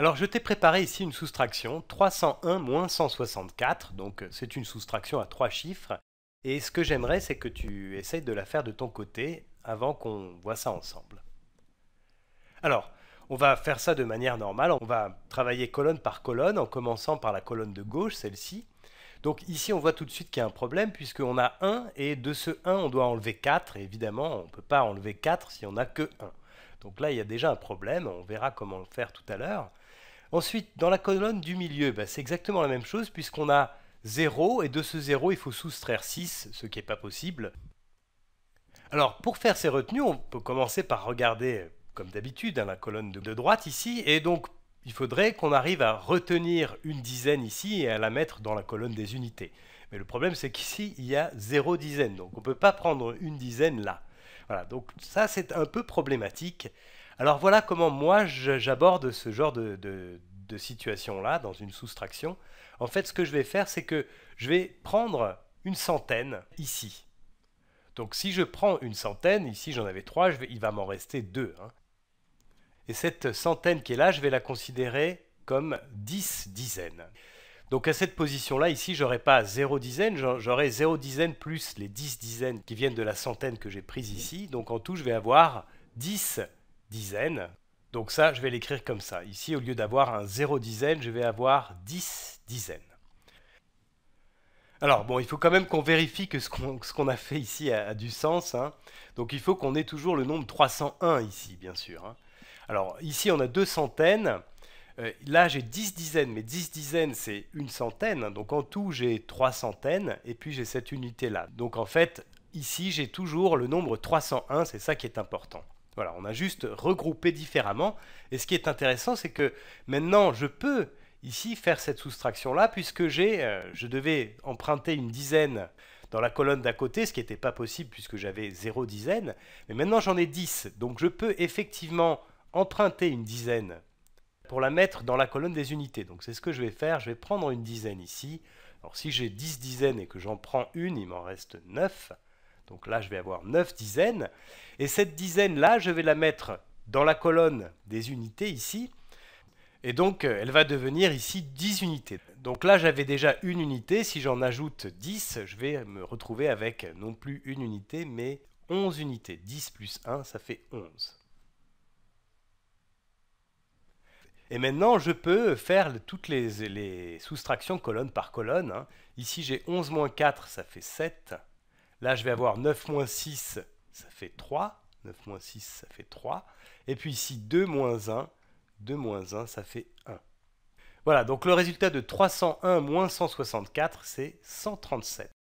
Alors je t'ai préparé ici une soustraction, 301 164, donc euh, c'est une soustraction à trois chiffres, et ce que j'aimerais c'est que tu essayes de la faire de ton côté avant qu'on voit ça ensemble. Alors, on va faire ça de manière normale, on va travailler colonne par colonne en commençant par la colonne de gauche, celle-ci. Donc ici on voit tout de suite qu'il y a un problème puisqu'on a 1 et de ce 1 on doit enlever 4 évidemment on ne peut pas enlever 4 si on n'a que 1. Donc là il y a déjà un problème, on verra comment le faire tout à l'heure. Ensuite, dans la colonne du milieu, bah, c'est exactement la même chose puisqu'on a 0 et de ce 0, il faut soustraire 6, ce qui n'est pas possible. Alors, pour faire ces retenues, on peut commencer par regarder, comme d'habitude, hein, la colonne de droite ici. Et donc, il faudrait qu'on arrive à retenir une dizaine ici et à la mettre dans la colonne des unités. Mais le problème, c'est qu'ici, il y a 0 dizaine. Donc, on ne peut pas prendre une dizaine là. Voilà, donc ça, c'est un peu problématique. Alors voilà comment moi j'aborde ce genre de, situation-là dans une soustraction. En fait, ce que je vais faire, c'est que je vais prendre une centaine ici. Donc si je prends une centaine, ici j'en avais trois, il va m'en rester deux. Hein. Et cette centaine qui est là, je vais la considérer comme 10 dizaines. Donc à cette position-là, ici, j'aurai pas 0 dizaine, j'aurai 0 dizaine plus les 10 dizaines qui viennent de la centaine que j'ai prise ici. Donc en tout, je vais avoir 10 dizaines. Donc ça, je vais l'écrire comme ça. Ici, au lieu d'avoir un 0 dizaine, je vais avoir 10 dizaines. Alors bon, il faut quand même qu'on vérifie que ce qu'on a fait ici a, du sens. Hein. Donc il faut qu'on ait toujours le nombre 301 ici, bien sûr. Hein. Alors ici, on a deux centaines. Euh, là, j'ai 10 dizaines, mais 10 dizaines, c'est une centaine. Hein. Donc en tout, j'ai trois centaines, et puis j'ai cette unité-là. Donc en fait, ici, j'ai toujours le nombre 301, c'est ça qui est important. Voilà, on a juste regroupé différemment. Et ce qui est intéressant, c'est que maintenant, je peux ici faire cette soustraction-là, puisque euh, je devais emprunter une dizaine dans la colonne d'à côté, ce qui n'était pas possible puisque j'avais 0 dizaine. Mais maintenant, j'en ai 10. Donc, je peux effectivement emprunter une dizaine pour la mettre dans la colonne des unités. Donc, c'est ce que je vais faire. Je vais prendre une dizaine ici. Alors, si j'ai 10 dizaines et que j'en prends une, il m'en reste 9. Donc là, je vais avoir 9 dizaines. Et cette dizaine-là, je vais la mettre dans la colonne des unités ici. Et donc, euh, elle va devenir ici 10 unités. Donc là, j'avais déjà une unité. Si j'en ajoute 10, je vais me retrouver avec non plus une unité, mais 11 unités. 10 plus 1, ça fait 11. Et maintenant, je peux faire toutes les, soustractions colonne par colonne. Hein. Ici, j'ai 11 moins 4, ça fait 7. Là, je vais avoir 9 moins 6, ça fait 3. 9 moins 6, ça fait 3. Et puis ici, 2 moins 1. 2 moins 1, ça fait 1. Voilà, donc le résultat de 301 moins 164, c'est 137.